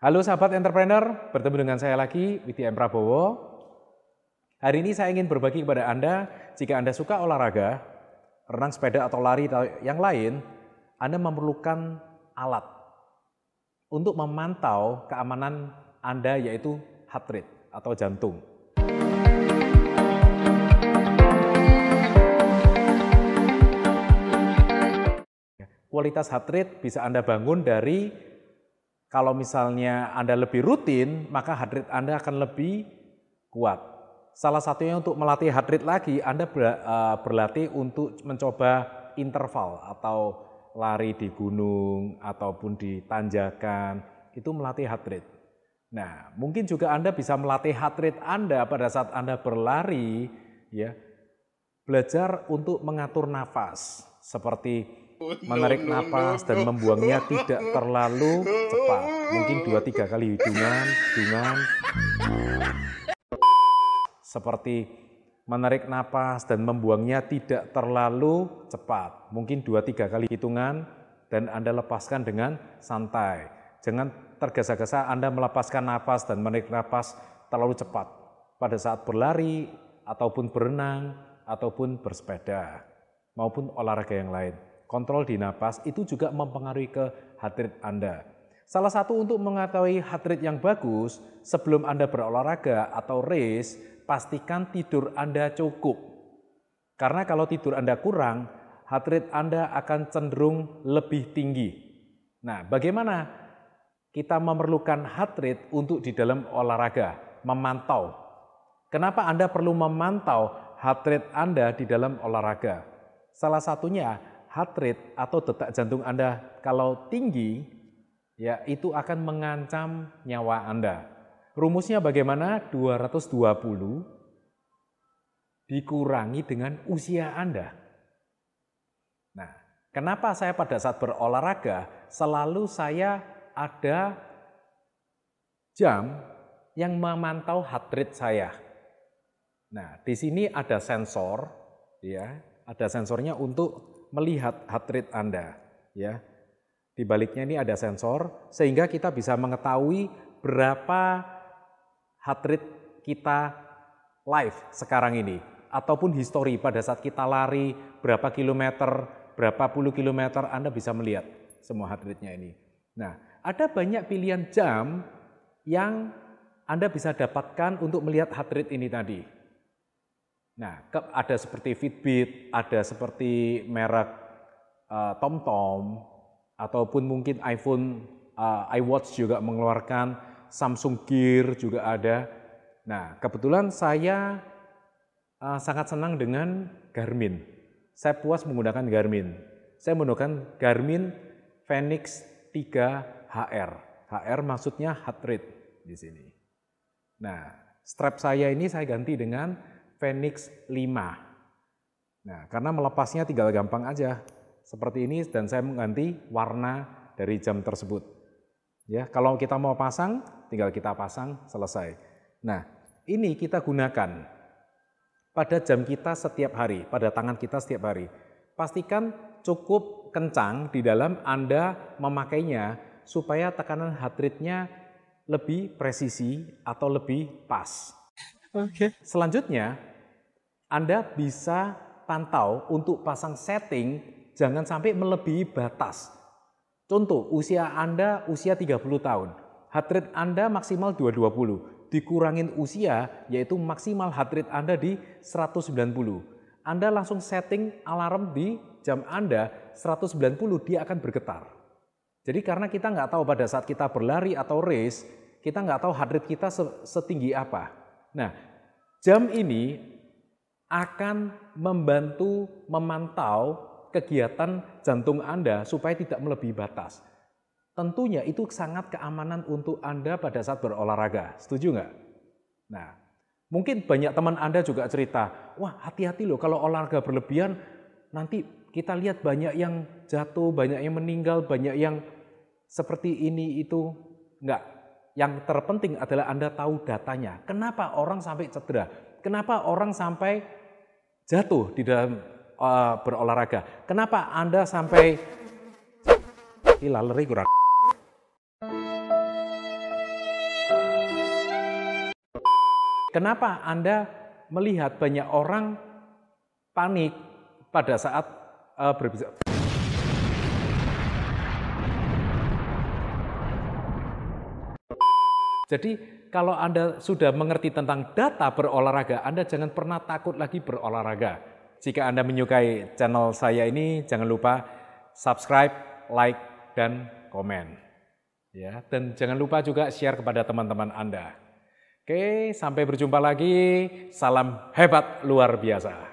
Halo sahabat entrepreneur, bertemu dengan saya lagi, WTM Prabowo. Hari ini saya ingin berbagi kepada Anda, jika Anda suka olahraga, renang sepeda atau lari atau yang lain, Anda memerlukan alat untuk memantau keamanan Anda yaitu heart rate atau jantung. Kualitas heart rate bisa Anda bangun dari kalau misalnya Anda lebih rutin, maka heart rate Anda akan lebih kuat. Salah satunya untuk melatih heart rate lagi, Anda eh, berlatih untuk mencoba interval atau lari di gunung ataupun di tanjakan, itu melatih heart rate. Nah, mungkin juga Anda bisa melatih heart rate Anda pada saat Anda berlari, ya. Belajar untuk mengatur nafas, seperti menarik nafas dan membuangnya tidak terlalu cepat. Mungkin dua tiga kali hidungan, hidungan. Seperti menarik nafas dan membuangnya tidak terlalu cepat. Mungkin dua tiga kali hitungan dan Anda lepaskan dengan santai. Jangan tergesa-gesa Anda melepaskan nafas dan menarik nafas terlalu cepat. Pada saat berlari, ataupun berenang, ataupun bersepeda, maupun olahraga yang lain kontrol di napas itu juga mempengaruhi ke heart rate Anda. Salah satu untuk mengetahui heart rate yang bagus, sebelum Anda berolahraga atau race, pastikan tidur Anda cukup. Karena kalau tidur Anda kurang, heart rate Anda akan cenderung lebih tinggi. Nah, bagaimana kita memerlukan heart rate untuk di dalam olahraga, memantau. Kenapa Anda perlu memantau heart rate Anda di dalam olahraga? Salah satunya heart rate atau detak jantung Anda kalau tinggi, ya itu akan mengancam nyawa Anda. Rumusnya bagaimana? 220 dikurangi dengan usia Anda. Nah, kenapa saya pada saat berolahraga selalu saya ada jam yang memantau heart rate saya. Nah, di sini ada sensor, ya, ada sensornya untuk melihat heart rate Anda. Ya. Di baliknya ini ada sensor sehingga kita bisa mengetahui berapa heart rate kita live sekarang ini ataupun history pada saat kita lari berapa kilometer, berapa puluh kilometer Anda bisa melihat semua heart rate-nya ini. Nah, ada banyak pilihan jam yang Anda bisa dapatkan untuk melihat heart rate ini tadi. Nah, ke, ada seperti Fitbit, ada seperti merek uh, TomTom, ataupun mungkin iPhone, uh, iWatch juga mengeluarkan, Samsung Gear juga ada. Nah, kebetulan saya uh, sangat senang dengan Garmin. Saya puas menggunakan Garmin. Saya menggunakan Garmin Fenix 3 HR. HR maksudnya heart rate di sini. Nah, strap saya ini saya ganti dengan Phoenix 5. Nah, karena melepasnya tinggal gampang aja. Seperti ini dan saya mengganti warna dari jam tersebut. Ya, kalau kita mau pasang, tinggal kita pasang, selesai. Nah, ini kita gunakan pada jam kita setiap hari, pada tangan kita setiap hari. Pastikan cukup kencang di dalam Anda memakainya supaya tekanan heart rate-nya lebih presisi atau lebih pas. Oke. Okay. Selanjutnya, anda bisa pantau untuk pasang setting jangan sampai melebihi batas. Contoh, usia Anda usia 30 tahun. Heart rate Anda maksimal 220. Dikurangin usia, yaitu maksimal heart rate Anda di 190. Anda langsung setting alarm di jam Anda 190, dia akan bergetar. Jadi karena kita nggak tahu pada saat kita berlari atau race, kita nggak tahu heart rate kita setinggi apa. Nah, jam ini akan membantu memantau kegiatan jantung Anda supaya tidak melebihi batas. Tentunya itu sangat keamanan untuk Anda pada saat berolahraga. Setuju nggak? Nah, mungkin banyak teman Anda juga cerita, wah hati-hati loh kalau olahraga berlebihan nanti kita lihat banyak yang jatuh, banyak yang meninggal, banyak yang seperti ini itu. nggak. yang terpenting adalah Anda tahu datanya. Kenapa orang sampai cedera? Kenapa orang sampai jatuh di dalam uh, berolahraga. Kenapa Anda sampai hilal kurang? Kenapa Anda melihat banyak orang panik pada saat uh, berbicara? Jadi kalau Anda sudah mengerti tentang data berolahraga, Anda jangan pernah takut lagi berolahraga. Jika Anda menyukai channel saya ini, jangan lupa subscribe, like, dan komen. Ya, dan jangan lupa juga share kepada teman-teman Anda. Oke, sampai berjumpa lagi. Salam hebat luar biasa.